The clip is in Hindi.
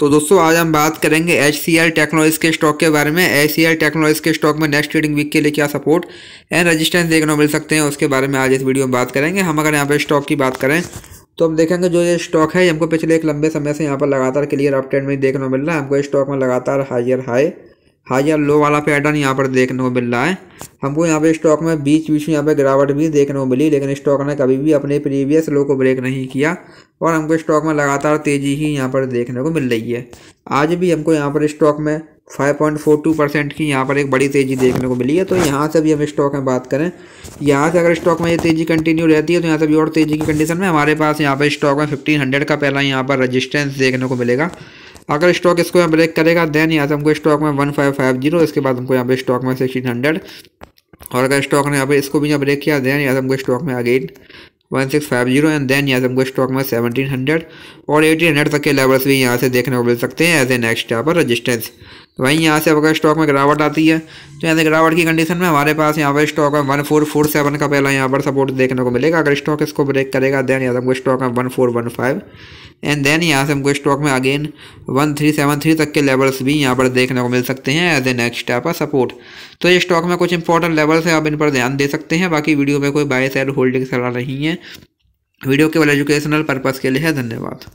तो दोस्तों आज हम बात करेंगे एच सी एल टेक्नोलॉजी के स्टॉक के बारे में एच सी एल टेक्नोलॉजी के स्टॉक में नेक्स्ट ट्रेडिंग वीक के लिए क्या सपोर्ट एंड रेजिस्टेंस देखने मिल सकते हैं उसके बारे में आज इस वीडियो में बात करेंगे हम अगर यहाँ पर स्टॉक की बात करें तो हम देखेंगे जो ये स्टॉक है हमको पिछले एक लंबे समय से यहाँ पर लगातार क्लियर अपडेट में देखने मिल रहा है हमको स्टॉक में लगातार हाइयर हाई हाई या लो वाला पैटर्न यहाँ पर देखने को मिल रहा है हमको यहाँ पे स्टॉक में बीच बीच में यहाँ पे गिरावट भी देखने को मिली लेकिन स्टॉक ने कभी भी अपने प्रीवियस लो को ब्रेक नहीं किया और हमको स्टॉक में लगातार तेज़ी ही यहाँ पर देखने को मिल रही है आज भी हमको यहाँ पर स्टॉक में 5.42 परसेंट की यहाँ पर एक बड़ी तेज़ी देखने को मिली है तो यहाँ से भी हम स्टॉक में बात करें यहाँ से अगर स्टॉक में ये तेज़ी कंटिन्यू रहती है तो यहाँ से भी और तेज़ी की कंडीशन में हमारे पास यहाँ पर स्टॉक में 1500 का पहला यहाँ पर रजिस्टेंस देखने को मिलेगा अगर स्टॉक इसको यहाँ ब्रेक करेगा देन यहाँ से हमको स्टॉक में वन फाइव फाइव जीरो इसके बाद हमको यहाँ पे स्टॉक में सिक्सटीन हंड्रेड और अगर स्टॉक ने यहाँ पे इसको भी यहाँ ब्रेक किया देन यहाँ से हमको स्टॉक में again one six five zero and then यहाँ से हमको स्टॉक में सेवनटीन हंड्रेड और एटीन हंड्रेड तक के लेवल्स भी यहाँ से देखने को मिल सकते हैं एज ए नेक्स्ट यहाँ पर रजिस्टेंस वहीं यहाँ से अगर स्टॉक में गिरावट आती है तो यहाँ से गिरावट की कंडीशन में हमारे पास यहाँ पर स्टॉक में वन फोर फोर सेवन का पहला यहाँ पर सपोर्ट देखने को मिलेगा अगर स्टॉक इसको ब्रेक करेगा देन यहाँ से हमको स्टॉक में one four one five and then यहाँ से हमको स्टॉक में again one three seven three तक के लेवल्स भी यहाँ पर देखने को मिल सकते हैं as a next type support तो ये स्टॉक में कुछ इंपॉर्टेंट लेवल्स हैं आप इन पर ध्यान दे सकते हैं बाकी वीडियो में कोई बाय सेल होल्डिंग सलाह नहीं है वीडियो केवल एजुकेशनल पर्पज़ के लिए है धन्यवाद